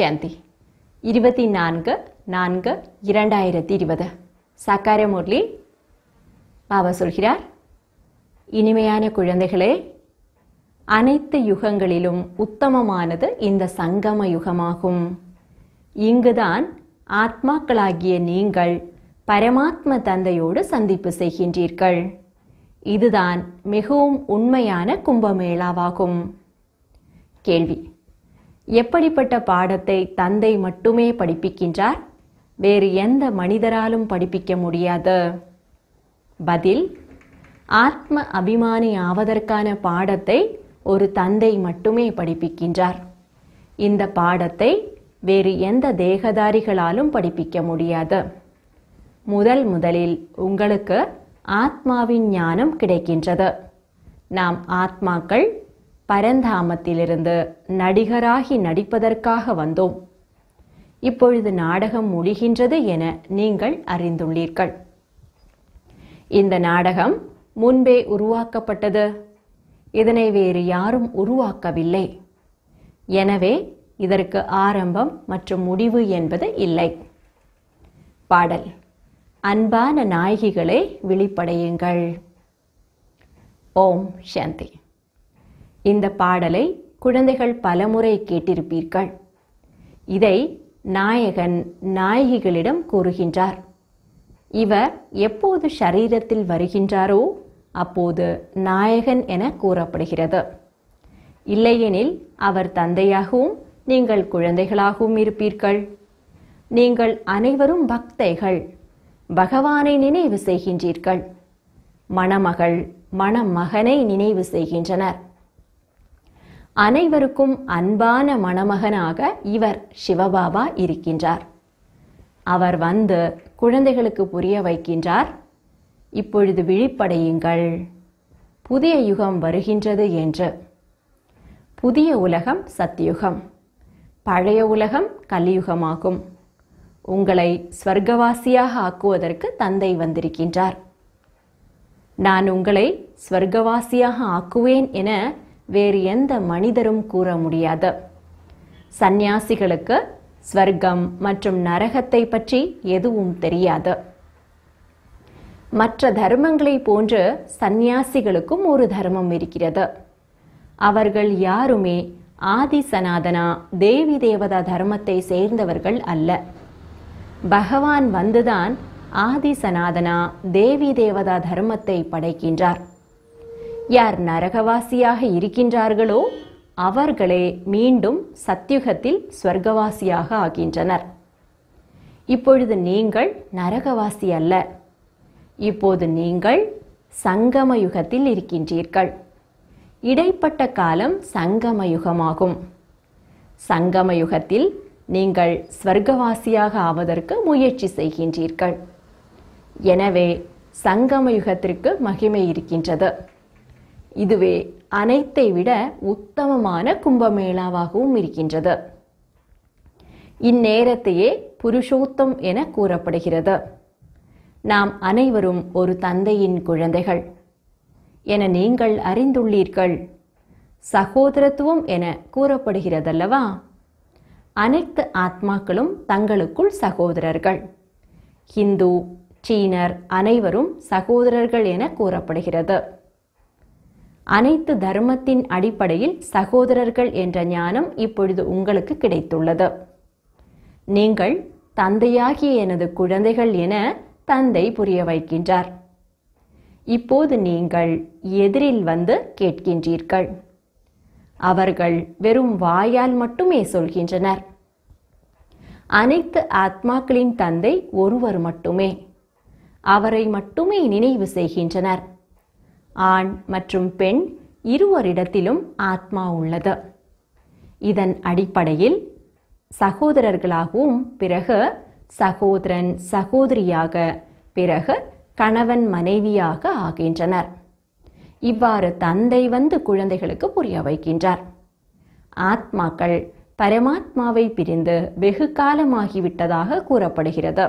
ஜெயந்தி இருபத்தி நான்கு நான்கு இரண்டாயிரத்தி இருபது சாக்கார முரளி பாபா சொல்கிறார் இனிமையான குழந்தைகளே அனைத்து யுகங்களிலும் உத்தமமானது இந்த சங்கம யுகமாகும் இங்குதான் ஆத்மாக்களாகிய நீங்கள் பரமாத்ம தந்தையோடு சந்திப்பு செய்கின்றீர்கள் இதுதான் மிகவும் உண்மையான கும்பமேளாவாகும் கேள்வி எப்படிப்பட்ட பாடத்தை தந்தை மட்டுமே படிப்பிக்கின்றார் வேறு எந்த மனிதராலும் படிப்பிக்க முடியாது பதில் ஆத்ம அபிமானி ஆவதற்கான பாடத்தை ஒரு தந்தை மட்டுமே படிப்பிக்கின்றார் இந்த பாடத்தை வேறு எந்த தேகதாரிகளாலும் படிப்பிக்க முடியாது முதல் முதலில் உங்களுக்கு ஆத்மாவின் ஞானம் கிடைக்கின்றது நாம் ஆத்மாக்கள் பரந்தாமத்திலிருந்து நடிகராகி நடிப்பதற்காக வந்தோம் இப்பொழுது நாடகம் முடிகின்றது என நீங்கள் அறிந்துள்ளீர்கள் இந்த நாடகம் முன்பே உருவாக்கப்பட்டது இதனை வேறு யாரும் உருவாக்கவில்லை எனவே இதற்கு ஆரம்பம் மற்றும் முடிவு என்பது இல்லை பாடல் அன்பான நாயகிகளை விழிப்படையுங்கள் ஓம் சாந்தி இந்த பாடலை குழந்தைகள் பலமுறை கேட்டிருப்பீர்கள் இதை நாயகன் நாயகிகளிடம் கூறுகின்றார் இவர் எப்போது ஷரீரத்தில் வருகின்றாரோ அப்போது நாயகன் என கூறப்படுகிறது இல்லையெனில் அவர் தந்தையாகவும் நீங்கள் குழந்தைகளாகவும் இருப்பீர்கள் நீங்கள் அனைவரும் பக்தைகள் பகவானை நினைவு செய்கின்றீர்கள் மணமகள் மணமகனை நினைவு செய்கின்றனர் அனைவருக்கும் அன்பான மணமகனாக இவர் சிவபாபா இருக்கின்றார் அவர் வந்து குழந்தைகளுக்கு புரிய வைக்கின்றார் இப்பொழுது விழிப்படையுங்கள் புதிய யுகம் வருகின்றது என்று புதிய உலகம் சத்தியுகம் பழைய உலகம் கலியுகமாகும் உங்களை ஸ்வர்கவாசியாக ஆக்குவதற்கு தந்தை வந்திருக்கின்றார் நான் உங்களை ஸ்வர்கவாசியாக ஆக்குவேன் என வேறு எந்த மனிதரும் கூற முடியாது சந்நியாசிகளுக்கு ஸ்வர்க்கம் மற்றும் நரகத்தை பற்றி எதுவும் தெரியாது மற்ற தர்மங்களை போன்று சந்நியாசிகளுக்கும் ஒரு தர்மம் இருக்கிறது அவர்கள் யாருமே ஆதி சனாதனா தேவி தேவதா தர்மத்தை சேர்ந்தவர்கள் அல்ல பகவான் வந்துதான் ஆதி சனாதனா தேவி தேவதா தர்மத்தை படைக்கின்றார் யார் நரகவாசியாக இருக்கின்றார்களோ அவர்களே மீண்டும் சத்தியுகத்தில் ஸ்வர்கவாசியாக ஆகின்றனர் இப்பொழுது நீங்கள் நரகவாசி அல்ல இப்போது நீங்கள் சங்கமயுகத்தில் இருக்கின்றீர்கள் இடைப்பட்ட காலம் சங்கமயுகமாகும் சங்கமயுகத்தில் நீங்கள் ஸ்வர்கவாசியாக ஆவதற்கு முயற்சி செய்கின்றீர்கள் எனவே சங்கமயுகத்திற்கு மகிமை இருக்கின்றது இதுவே அனைத்தை விட உத்தமமான கும்பமேளாவாகவும் இருக்கின்றது இந்நேரத்தையே புருஷோத்தம் என கூறப்படுகிறது நாம் அனைவரும் ஒரு தந்தையின் குழந்தைகள் என நீங்கள் அறிந்துள்ளீர்கள் சகோதரத்துவம் என கூறப்படுகிறதல்லவா அனைத்து ஆத்மாக்களும் தங்களுக்குள் சகோதரர்கள் ஹிந்து சீனர் அனைவரும் சகோதரர்கள் என கூறப்படுகிறது அனைத்து தர்மத்தின் அடிப்படையில் சகோதரர்கள் என்ற ஞானம் இப்பொழுது உங்களுக்கு கிடைத்துள்ளது நீங்கள் தந்தையாகிய எனது குழந்தைகள் என தந்தை புரிய வைக்கின்றார் இப்போது நீங்கள் எதிரில் வந்து கேட்கின்றீர்கள் அவர்கள் வெறும் வாயால் மட்டுமே சொல்கின்றனர் அனைத்து ஆத்மாக்களின் தந்தை ஒருவர் மட்டுமே அவரை மட்டுமே நினைவு செய்கின்றனர் ஆண் மற்றும் பெண் இருவரிடத்திலும் ஆத்மா உள்ளது இதன் அடிப்படையில் சகோதரர்களாகவும் பிறகு சகோதரன் சகோதரியாக பிறகு கணவன் மனைவியாக ஆகின்றனர் இவ்வாறு தந்தை வந்து குழந்தைகளுக்கு புரிய வைக்கின்றார் ஆத்மாக்கள் பரமாத்மாவை பிரிந்து வெகு காலமாகிவிட்டதாக கூறப்படுகிறது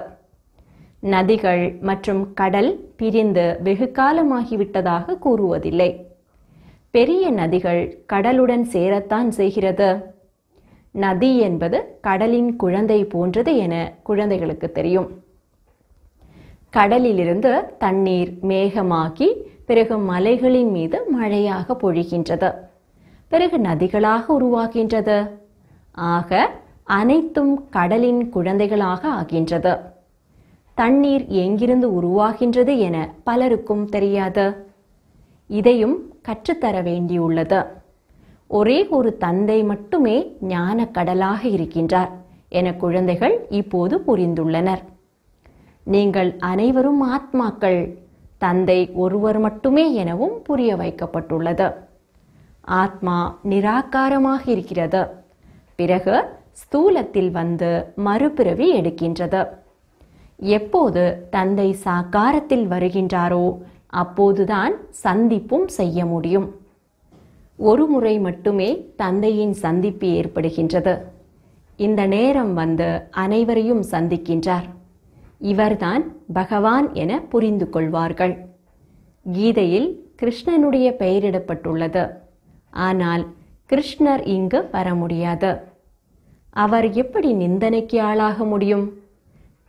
நதிகள் மற்றும் கடல் பிரிந்து வெகு காலமாகிவிட்டதாக கூறுவதில்லை பெரிய நதிகள் கடலுடன் சேரத்தான் செய்கிறது நதி என்பது கடலின் குழந்தை போன்றது என குழந்தைகளுக்கு தெரியும் கடலிலிருந்து தண்ணீர் மேகமாகி பிறகு மலைகளின் மீது மழையாக பொழிகின்றது பிறகு நதிகளாக உருவாகின்றது ஆக அனைத்தும் கடலின் குழந்தைகளாக ஆகின்றது தண்ணீர் எங்கிருந்து உருவாகின்றது என பலருக்கும் தெரியாது இதையும் கற்றுத்தர வேண்டியுள்ளது ஒரே ஒரு தந்தை மட்டுமே ஞான கடலாக இருக்கின்றார் என குழந்தைகள் இப்போது புரிந்துள்ளனர் நீங்கள் அனைவரும் ஆத்மாக்கள் தந்தை ஒருவர் மட்டுமே எனவும் புரிய வைக்கப்பட்டுள்ளது ஆத்மா நிராகாரமாக இருக்கிறது பிறகு ஸ்தூலத்தில் வந்து மறுபிறவி எடுக்கின்றது எப்போது தந்தை சாக்காரத்தில் வருகின்றாரோ அப்போதுதான் சந்திப்பும் செய்ய முடியும் ஒரு முறை மட்டுமே தந்தையின் சந்திப்பு ஏற்படுகின்றது இந்த நேரம் வந்து அனைவரையும் சந்திக்கின்றார் இவர்தான் பகவான் என புரிந்து கொள்வார்கள் கீதையில் கிருஷ்ணனுடைய பெயரிடப்பட்டுள்ளது ஆனால் கிருஷ்ணர் இங்கு வர முடியாது அவர் எப்படி நிந்தனைக்கு ஆளாக முடியும்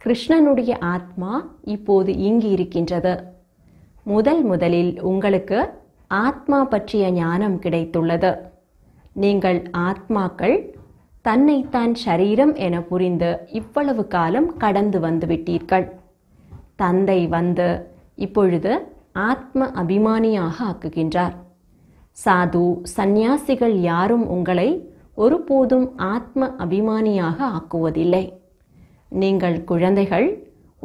கிருஷ்ணனுடைய ஆத்மா இப்போது இங்கு இருக்கின்றது முதல் முதலில் உங்களுக்கு ஆத்மா பற்றிய ஞானம் கிடைத்துள்ளது நீங்கள் ஆத்மாக்கள் தன்னைத்தான் சரீரம் என புரிந்து இவ்வளவு காலம் கடந்து வந்துவிட்டீர்கள் தந்தை வந்து இப்பொழுது ஆத்ம அபிமானியாக ஆக்குகின்றார் சாது சந்நியாசிகள் யாரும் உங்களை ஒருபோதும் ஆத்ம அபிமானியாக ஆக்குவதில்லை நீங்கள் குழந்தைகள்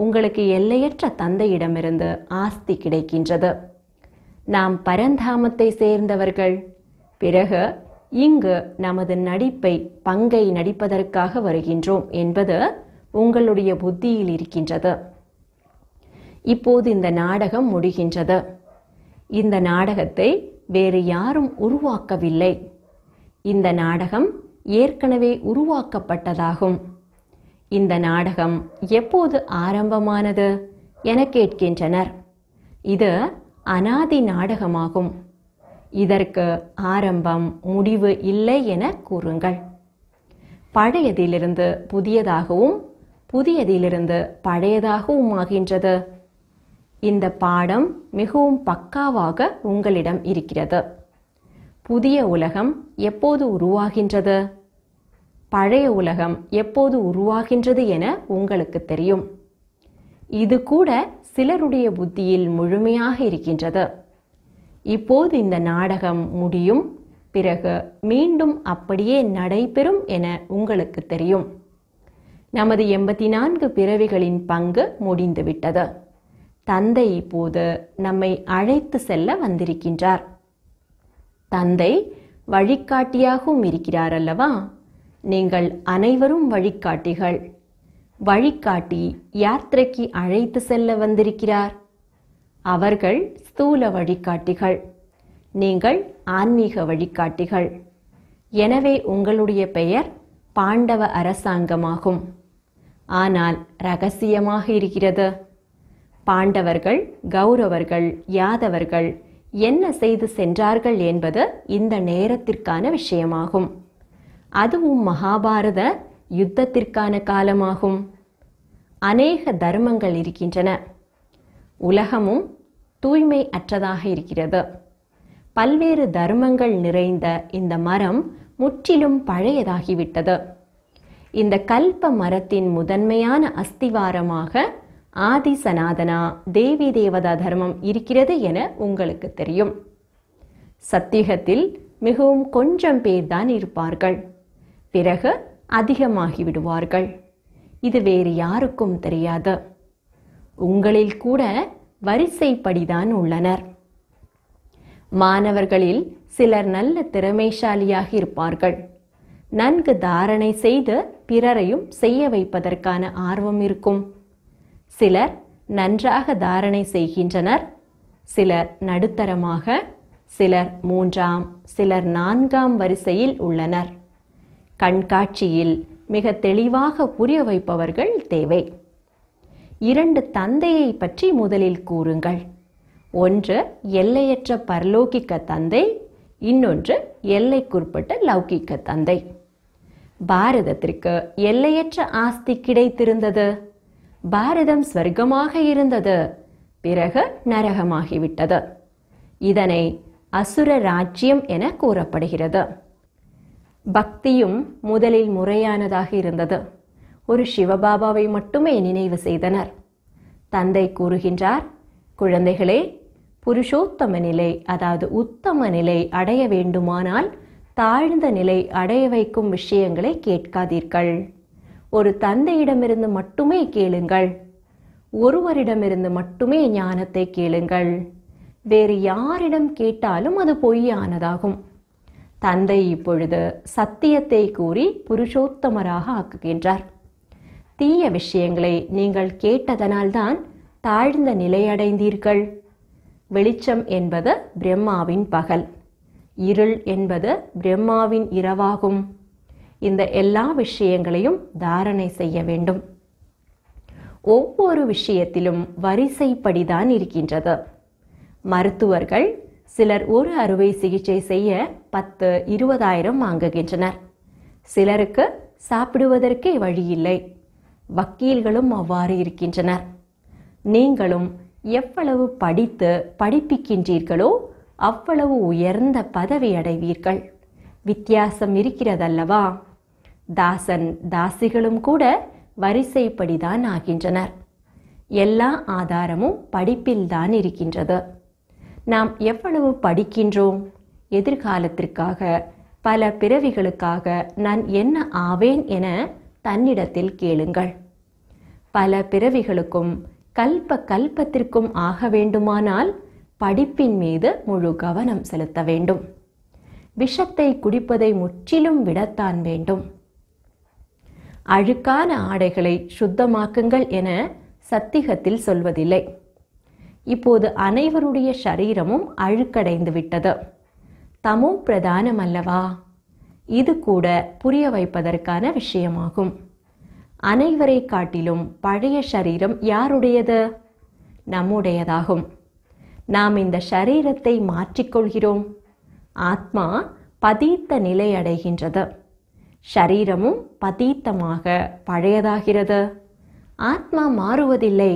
உங்களுக்கு எல்லையற்ற தந்தையிடமிருந்து ஆஸ்தி கிடைக்கின்றது நாம் பரந்தாமத்தை சேர்ந்தவர்கள் பிறகு இங்கு நமது நடிப்பை பங்கை நடிப்பதற்காக வருகின்றோம் என்பது உங்களுடைய புத்தியில் இருக்கின்றது இப்போது இந்த நாடகம் முடிகின்றது இந்த நாடகத்தை வேறு யாரும் உருவாக்கவில்லை இந்த நாடகம் ஏற்கனவே உருவாக்கப்பட்டதாகும் இந்த நாடகம் எப்போது ஆரம்பமானது என கேட்கின்றனர் இது அனாதி நாடகமாகும் இதற்கு ஆரம்பம் முடிவு இல்லை என கூறுங்கள் பழையதிலிருந்து புதியதாகவும் புதியதிலிருந்து பழையதாகவும் ஆகின்றது இந்த பாடம் மிகவும் பக்காவாக உங்களிடம் இருக்கிறது புதிய உலகம் எப்போது உருவாகின்றது பழைய உலகம் எப்போது உருவாகின்றது என உங்களுக்கு தெரியும் இது கூட சிலருடைய புத்தியில் முழுமையாக இருக்கின்றது இப்போது இந்த நாடகம் முடியும் பிறகு மீண்டும் அப்படியே நடைபெறும் என உங்களுக்கு தெரியும் நமது எண்பத்தி நான்கு பிறவிகளின் பங்கு முடிந்துவிட்டது தந்தை இப்போது நம்மை அழைத்து செல்ல வந்திருக்கின்றார் தந்தை வழிகாட்டியாகவும் இருக்கிறார் அல்லவா நீங்கள் அனைவரும் வழிகாட்டிகள் வழிகாட்டி யாத்திரைக்கு அழைத்து செல்ல வந்திருக்கிறார் அவர்கள் ஸ்தூல வழிகாட்டிகள் நீங்கள் ஆன்மீக வழிகாட்டிகள் எனவே உங்களுடைய பெயர் பாண்டவ அரசாங்கமாகும் ஆனால் ரகசியமாக இருக்கிறது பாண்டவர்கள் கௌரவர்கள் யாதவர்கள் என்ன செய்து சென்றார்கள் என்பது இந்த நேரத்திற்கான விஷயமாகும் அதுவும் மகாபாரத யுத்தத்திற்கான காலமாகும் அநேக தர்மங்கள் இருக்கின்றன உலகமும் தூய்மை அற்றதாக இருக்கிறது பல்வேறு தர்மங்கள் நிறைந்த இந்த மரம் முற்றிலும் பழையதாகிவிட்டது இந்த கல்ப மரத்தின் முதன்மையான அஸ்திவாரமாக ஆதி சனாதனா தேவி தேவதா தர்மம் இருக்கிறது என உங்களுக்கு தெரியும் சத்தியகத்தில் மிகவும் கொஞ்சம் பேர்தான் இருப்பார்கள் பிறகு அதிகமாகி விடுவார்கள் இது வேறு யாருக்கும் தெரியாது உங்களில் கூட வரிசைப்படிதான் உள்ளனர் மாணவர்களில் சிலர் நல்ல திறமைசாலியாக இருப்பார்கள் நன்கு தாரணை செய்து பிறரையும் செய்ய வைப்பதற்கான ஆர்வம் இருக்கும் சிலர் நன்றாக தாரணை செய்கின்றனர் சிலர் நடுத்தரமாக சிலர் மூன்றாம் சிலர் நான்காம் வரிசையில் உள்ளனர் கண்காட்சியில் மிக தெளிவாக புரிய வைப்பவர்கள் தேவை இரண்டு தந்தையை பற்றி முதலில் கூறுங்கள் ஒன்று எல்லையற்ற பரலோகிக்க தந்தை இன்னொன்று எல்லைக்குட்பட்ட லௌகிக்க தந்தை பாரதத்திற்கு எல்லையற்ற ஆஸ்தி கிடைத்திருந்தது பாரதம் ஸ்வர்க்கமாக இருந்தது பிறகு நரகமாகிவிட்டது இதனை அசுர ராஜ்யம் என கூறப்படுகிறது பக்தியும் முதலில் முறையானதாக இருந்தது ஒரு சிவபாபாவை மட்டுமே நினைவு செய்தனர் தந்தை கூறுகின்றார் குழந்தைகளே புருஷோத்தம நிலை அதாவது உத்தம நிலை அடைய வேண்டுமானால் தாழ்ந்த நிலை அடைய வைக்கும் விஷயங்களை கேட்காதீர்கள் ஒரு தந்தையிடமிருந்து மட்டுமே கேளுங்கள் ஒருவரிடமிருந்து மட்டுமே ஞானத்தை கேளுங்கள் வேறு யாரிடம் கேட்டாலும் அது பொய்யானதாகும் தந்தை இப்பொழுது சத்தியத்தை கூறி புருஷோத்தமராக ஆக்குகின்றார் தீய விஷயங்களை நீங்கள் கேட்டதனால்தான் தாழ்ந்த நிலையடைந்தீர்கள் வெளிச்சம் என்பது பிரம்மாவின் பகல் இருள் என்பது பிரம்மாவின் இரவாகும் இந்த எல்லா விஷயங்களையும் தாரணை செய்ய வேண்டும் ஒவ்வொரு விஷயத்திலும் வரிசைப்படிதான் இருக்கின்றது மருத்துவர்கள் சிலர் ஒரு அறுவை சிகிச்சை செய்ய பத்து இருபதாயிரம் வாங்குகின்றனர் சிலருக்கு சாப்பிடுவதற்கே வழியில்லை வக்கீல்களும் அவ்வாறு இருக்கின்றனர் நீங்களும் எவ்வளவு படித்து படிப்பிக்கின்றீர்களோ அவ்வளவு உயர்ந்த பதவி அடைவீர்கள் வித்தியாசம் இருக்கிறதல்லவா தாசன் தாசிகளும் கூட வரிசைப்படிதான் ஆகின்றனர் எல்லா ஆதாரமும் படிப்பில்தான் இருக்கின்றது நாம் எவ்வளவு படிக்கின்றோம் எதிர்காலத்திற்காக பல பிறவிகளுக்காக நான் என்ன ஆவேன் என தன்னிடத்தில் கேளுங்கள் பல பிறவிகளுக்கும் கல்ப கல்பத்திற்கும் ஆக வேண்டுமானால் படிப்பின் மீது முழு கவனம் செலுத்த வேண்டும் விஷத்தை குடிப்பதை முற்றிலும் விடத்தான் வேண்டும் அழுக்கான ஆடைகளை சுத்தமாக்குங்கள் என சத்திகத்தில் சொல்வதில்லை இப்போது அனைவருடைய சரீரமும் அழுக்கடைந்து விட்டது தமும் பிரதானம் அல்லவா இது கூட புரிய வைப்பதற்கான விஷயமாகும் அனைவரை காட்டிலும் பழைய சரீரம் யாருடையது நம்முடையதாகும் நாம் இந்த சரீரத்தை மாற்றிக்கொள்கிறோம் ஆத்மா பதீத்த நிலை அடைகின்றது சரீரமும் பதீத்தமாக பழையதாகிறது ஆத்மா மாறுவதில்லை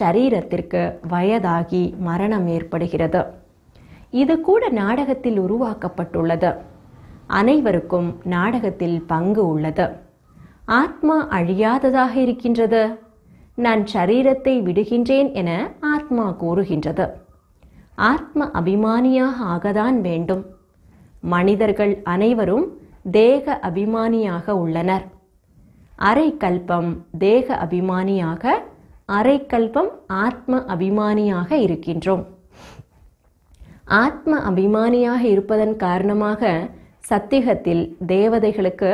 சரீரத்திற்கு வயதாகி மரணம் ஏற்படுகிறது இது கூட நாடகத்தில் உருவாக்கப்பட்டுள்ளது அனைவருக்கும் நாடகத்தில் பங்கு உள்ளது ஆத்மா அழியாததாக இருக்கின்றது நான் சரீரத்தை விடுகின்றேன் என ஆத்மா கூறுகின்றது ஆத்ம அபிமானியாக ஆகத்தான் வேண்டும் மனிதர்கள் அனைவரும் தேக அபிமானியாக உள்ளனர் அரை கல்பம் தேக அபிமானியாக அரைக்கல்பம் ஆத்ம அபிமானியாக இருக்கின்றோம் ஆத்ம அபிமானியாக இருப்பதன் காரணமாக சத்தியகத்தில் தேவதைகளுக்கு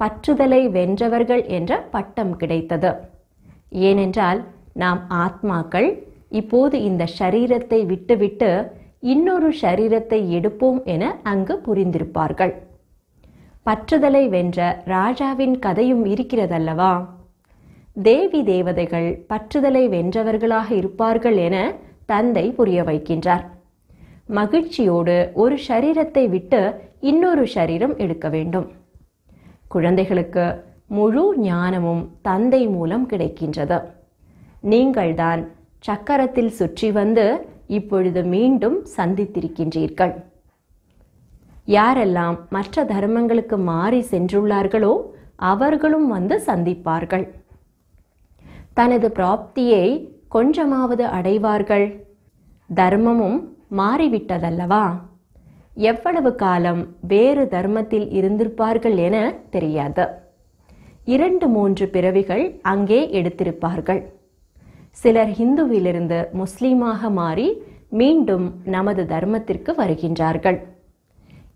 பற்றுதலை வென்றவர்கள் என்ற பட்டம் கிடைத்தது ஏனென்றால் நாம் ஆத்மாக்கள் இப்போது இந்த ஷரீரத்தை விட்டுவிட்டு இன்னொரு ஷரீரத்தை எடுப்போம் என அங்கு புரிந்திருப்பார்கள் பற்றுதலை வென்ற ராஜாவின் கதையும் இருக்கிறதல்லவா தேவி தேவதைகள் பற்றுதலை வென்றவர்களாக இருப்பார்கள் என தந்தை புரிய வைக்கின்றார் மகிழ்ச்சியோடு ஒரு சரீரத்தை விட்டு இன்னொரு சரீரம் எடுக்க வேண்டும் குழந்தைகளுக்கு முழு ஞானமும் தந்தை மூலம் கிடைக்கின்றது நீங்கள்தான் சக்கரத்தில் சுற்றி வந்து இப்பொழுது மீண்டும் சந்தித்திருக்கின்றீர்கள் யாரெல்லாம் மற்ற தர்மங்களுக்கு மாறி சென்றுள்ளார்களோ அவர்களும் வந்து சந்திப்பார்கள் தனது பிராப்தியை கொஞ்சமாவது அடைவார்கள் தர்மமும் மாறிவிட்டதல்லவா எவ்வளவு காலம் வேறு தர்மத்தில் இருந்திருப்பார்கள் என தெரியாது இரண்டு மூன்று பிறவிகள் அங்கே எடுத்திருப்பார்கள் சிலர் ஹிந்துவிலிருந்து முஸ்லீமாக மாறி மீண்டும் நமது தர்மத்திற்கு வருகின்றார்கள்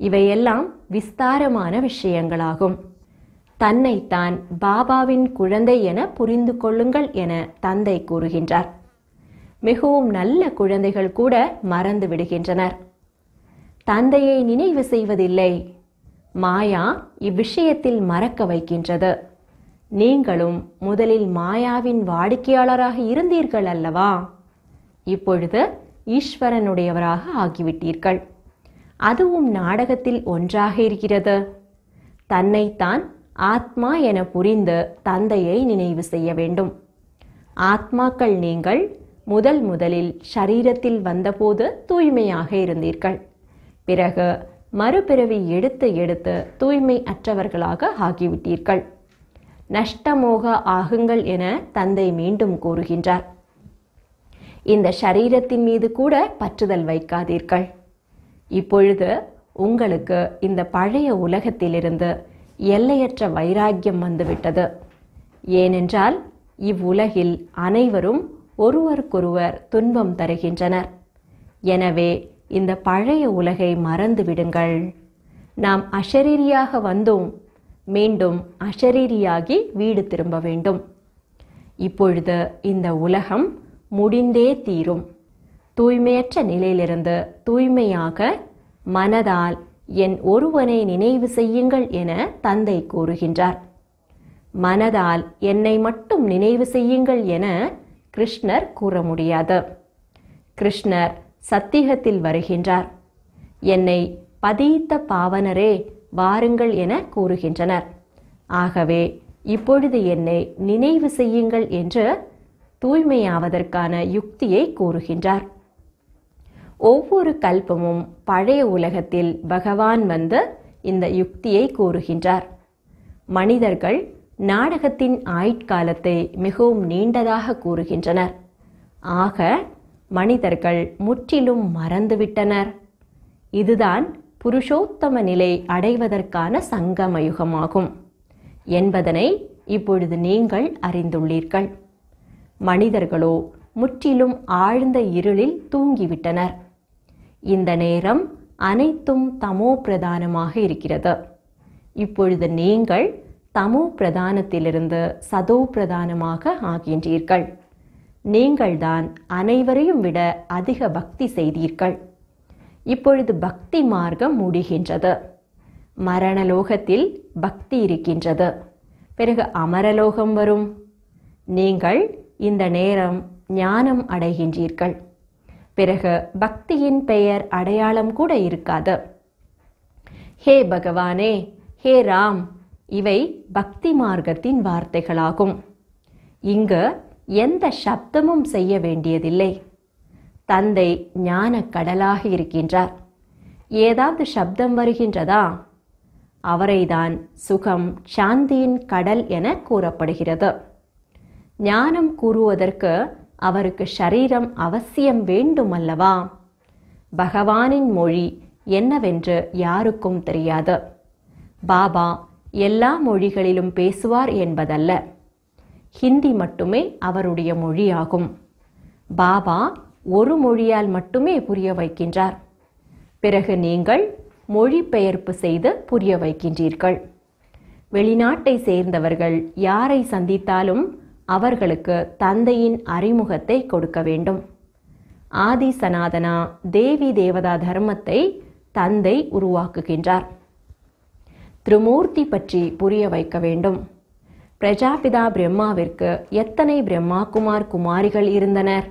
இவையெல்லாம் விஸ்தாரமான விஷயங்களாகும் தன்னைத்தான் பாபாவின் குழந்தை என புரிந்து கொள்ளுங்கள் என தந்தை கூறுகின்றார் மிகவும் நல்ல குழந்தைகள் கூட மறந்து விடுகின்றனர் தந்தையை நினைவு செய்வதில்லை மாயா இவ்விஷயத்தில் மறக்க வைக்கின்றது நீங்களும் முதலில் மாயாவின் வாடிக்கையாளராக இருந்தீர்கள் அல்லவா இப்பொழுது ஈஸ்வரனுடையவராக ஆகிவிட்டீர்கள் அதுவும் நாடகத்தில் ஒன்றாக இருக்கிறது தன்னைத்தான் ஆத்மா என புரிந்து தந்தையை நினைவு செய்ய வேண்டும் ஆத்மாக்கள் நீங்கள் முதல் முதலில் ஷரீரத்தில் வந்தபோது தூய்மையாக இருந்தீர்கள் பிறகு மறுபிறவி எடுத்து எடுத்து தூய்மை அற்றவர்களாக ஆகிவிட்டீர்கள் நஷ்டமோக ஆகுங்கள் என தந்தை மீண்டும் கூறுகின்றார் இந்த ஷரீரத்தின் மீது கூட பற்றுதல் வைக்காதீர்கள் இப்பொழுது உங்களுக்கு இந்த பழைய உலகத்திலிருந்து எல்லையற்ற வைராக்கியம் வந்துவிட்டது ஏனென்றால் இவ்வுலகில் அனைவரும் ஒருவருக்கொருவர் துன்பம் தருகின்றனர் எனவே இந்த பழைய உலகை மறந்து விடுங்கள் நாம் அஷரீரியாக வந்தோம் மீண்டும் அஷரீரியாகி வீடு திரும்ப வேண்டும் இப்பொழுது இந்த உலகம் முடிந்தே தீரும் தூய்மையற்ற நிலையிலிருந்து தூய்மையாக மனதால் என் ஒருவனை நினைவு செய்யுங்கள் என தந்தை கூறுகின்றார் மனதால் என்னை மட்டும் நினைவு செய்யுங்கள் என கிருஷ்ணர் கூற முடியாது கிருஷ்ணர் சத்தியத்தில் வருகின்றார் என்னை பதீத்த பாவனரே வாருங்கள் என கூறுகின்றனர் ஆகவே இப்பொழுது என்னை நினைவு செய்யுங்கள் என்று தூய்மையாவதற்கான யுக்தியை கூறுகின்றார் ஒவ்வொரு கல்பமும் பழைய உலகத்தில் பகவான் வந்து இந்த யுக்தியை கூறுகின்றார் மனிதர்கள் நாடகத்தின் ஆயுட்காலத்தை மிகவும் நீண்டதாக கூறுகின்றனர் ஆக மனிதர்கள் முற்றிலும் மறந்துவிட்டனர் இதுதான் புருஷோத்தம நிலை அடைவதற்கான சங்கமயுகமாகும் என்பதனை இப்பொழுது நீங்கள் அறிந்துள்ளீர்கள் மனிதர்களோ முற்றிலும் ஆழ்ந்த இருளில் தூங்கிவிட்டனர் இந்த நேரம் அனைத்தும் தமோ பிரதானமாக இருக்கிறது இப்பொழுது நீங்கள் தமோ பிரதானத்திலிருந்து சதோ பிரதானமாக ஆகின்றீர்கள் நீங்கள்தான் அனைவரையும் விட அதிக பக்தி செய்தீர்கள் இப்பொழுது பக்தி மார்க்கம் முடிகின்றது மரணலோகத்தில் பக்தி இருக்கின்றது பிறகு அமரலோகம் வரும் நீங்கள் இந்த நேரம் ஞானம் அடைகின்றீர்கள் பிறகு பக்தியின் பெயர் அடையாளம் கூட இருக்காது ஹே பகவானே ஹே ராம் இவை பக்தி மார்க்கத்தின் வார்த்தைகளாகும் இங்கு எந்த சப்தமும் செய்ய வேண்டியதில்லை தந்தை ஞான கடலாக இருக்கின்றார் ஏதாவது சப்தம் வருகின்றதா அவரைதான் சுகம் சாந்தியின் கடல் என கூறப்படுகிறது ஞானம் கூறுவதற்கு அவருக்கு ஷரீரம் அவசியம் வேண்டுமல்லவா பகவானின் மொழி என்னவென்று யாருக்கும் தெரியாது பாபா எல்லா மொழிகளிலும் பேசுவார் என்பதல்ல ஹிந்தி மட்டுமே அவருடைய மொழியாகும் பாபா ஒரு மொழியால் மட்டுமே புரிய வைக்கின்றார் பிறகு நீங்கள் மொழிபெயர்ப்பு செய்து புரிய வைக்கின்றீர்கள் வெளிநாட்டை சேர்ந்தவர்கள் யாரை சந்தித்தாலும் அவர்களுக்கு தந்தையின் அறிமுகத்தை கொடுக்க வேண்டும் ஆதி சனாதனா தேவி தேவதா தர்மத்தை தந்தை உருவாக்குகின்றார் திருமூர்த்தி பற்றி புரிய வைக்க வேண்டும் பிரஜாபிதா பிரம்மாவிற்கு எத்தனை பிரம்மா குமார் குமாரிகள் இருந்தனர்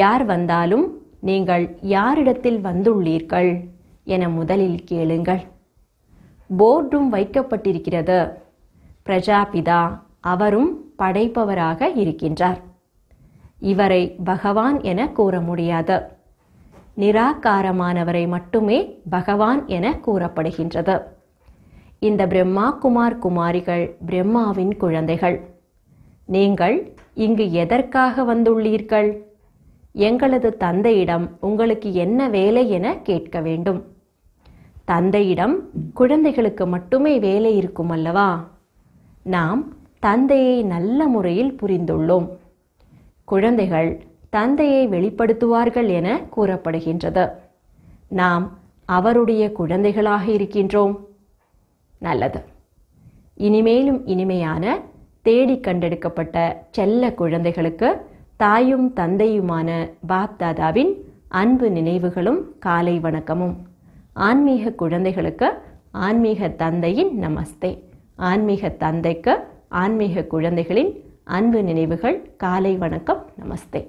யார் வந்தாலும் நீங்கள் யாரிடத்தில் வந்துள்ளீர்கள் என முதலில் கேளுங்கள் போர்டும் வைக்கப்பட்டிருக்கிறது பிரஜாபிதா அவரும் படைப்பவராக இருக்கின்றார் இவரை பகவான் என கூற முடியாது நிராகாரமானவரை மட்டுமே பகவான் என கூறப்படுகின்றது இந்த பிரம்மா குமார் குமாரிகள் பிரம்மாவின் குழந்தைகள் நீங்கள் இங்கு எதற்காக வந்துள்ளீர்கள் எங்களது தந்தையிடம் உங்களுக்கு என்ன வேலை என கேட்க வேண்டும் தந்தையிடம் குழந்தைகளுக்கு மட்டுமே வேலை இருக்கும் அல்லவா நாம் தந்தையை நல்ல முறையில் புரிந்துள்ளோம் குழந்தைகள் தந்தையை வெளிப்படுத்துவார்கள் என கூறப்படுகின்றது நாம் அவருடைய குழந்தைகளாக இருக்கின்றோம் நல்லது இனிமேலும் இனிமையான தேடி கண்டெடுக்கப்பட்ட செல்ல குழந்தைகளுக்கு தாயும் தந்தையுமான பாப்தாதாவின் அன்பு நினைவுகளும் காலை வணக்கமும் ஆன்மீக குழந்தைகளுக்கு ஆன்மீக தந்தையின் நமஸ்தே ஆன்மீக தந்தைக்கு ஆன்மீக குழந்தைகளின் அன்பு நினைவுகள் காலை வணக்கம் நமஸ்தே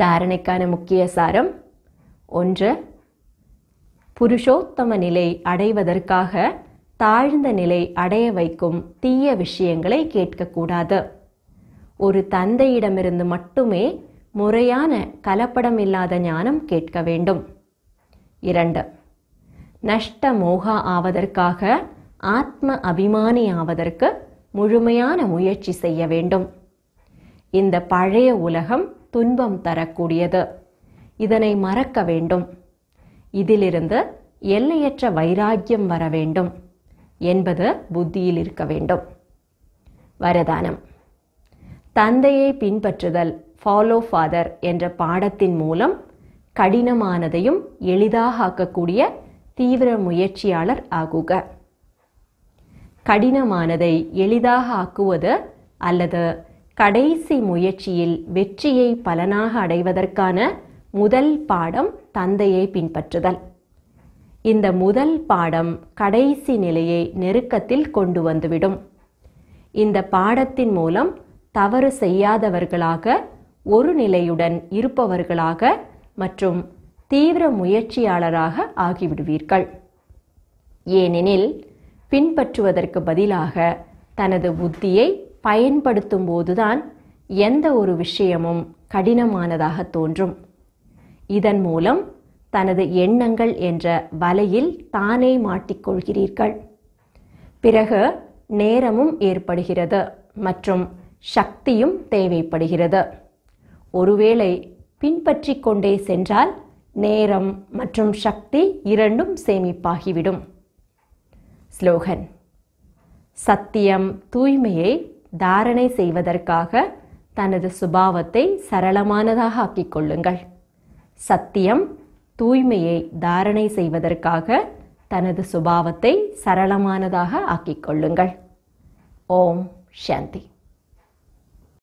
தாரணைக்கான முக்கிய சாரம் ஒன்று புருஷோத்தம நிலை அடைவதற்காக தாழ்ந்த நிலை அடைய வைக்கும் தீய விஷயங்களை கேட்கக்கூடாது ஒரு தந்தையிடமிருந்து மட்டுமே முறையான கலப்படம் இல்லாத ஞானம் கேட்க வேண்டும் இரண்டு நஷ்ட மோகா ஆவதற்காக ஆத்ம அபிமானி ஆவதற்கு முழுமையான முயற்சி செய்ய வேண்டும் இந்த பழைய உலகம் துன்பம் தரக்கூடியது இதனை மறக்க வேண்டும் இதிலிருந்து எல்லையற்ற வைராக்கியம் வர வேண்டும் என்பது புத்தியில் இருக்க வேண்டும் வரதானம் தந்தையை பின்பற்றுதல் ஃபாலோ ஃபாதர் என்ற பாடத்தின் மூலம் கடினமானதையும் எளிதாக ஆக்கக்கூடிய தீவிர முயற்சியாளர் ஆகுக கடினமானதை எளிதாக ஆக்குவது அல்லது கடைசி முயற்சியில் வெற்றியை பலனாக அடைவதற்கான முதல் பாடம் தந்தையை பின்பற்றுதல் இந்த முதல் பாடம் கடைசி நிலையை நெருக்கத்தில் கொண்டு வந்துவிடும் இந்த பாடத்தின் மூலம் தவறு செய்யாதவர்களாக ஒரு நிலையுடன் இருப்பவர்களாக மற்றும் தீவிர முயற்சியாளராக ஆகிவிடுவீர்கள் ஏனெனில் பின்பற்றுவதற்கு பதிலாக தனது புத்தியை பயன்படுத்தும் போதுதான் எந்த ஒரு விஷயமும் கடினமானதாக தோன்றும் இதன் மூலம் தனது எண்ணங்கள் என்ற வலையில் தானே மாட்டிக்கொள்கிறீர்கள் பிறகு நேரமும் ஏற்படுகிறது மற்றும் சக்தியும் தேவைப்படுகிறது ஒருவேளை பின்பற்றிக்கொண்டே கொண்டே சென்றால் நேரம் மற்றும் சக்தி இரண்டும் சேமிப்பாகிவிடும் ஸ்லோகன் சத்தியம் தூய்மையை தாரணை செய்வதற்காக தனது சுபாவத்தை சரளமானதாக ஆக்கிக் கொள்ளுங்கள் சத்தியம் தூய்மையை தாரணை செய்வதற்காக தனது சுபாவத்தை சரளமானதாக ஆக்கிக் கொள்ளுங்கள் ஓம் சாந்தி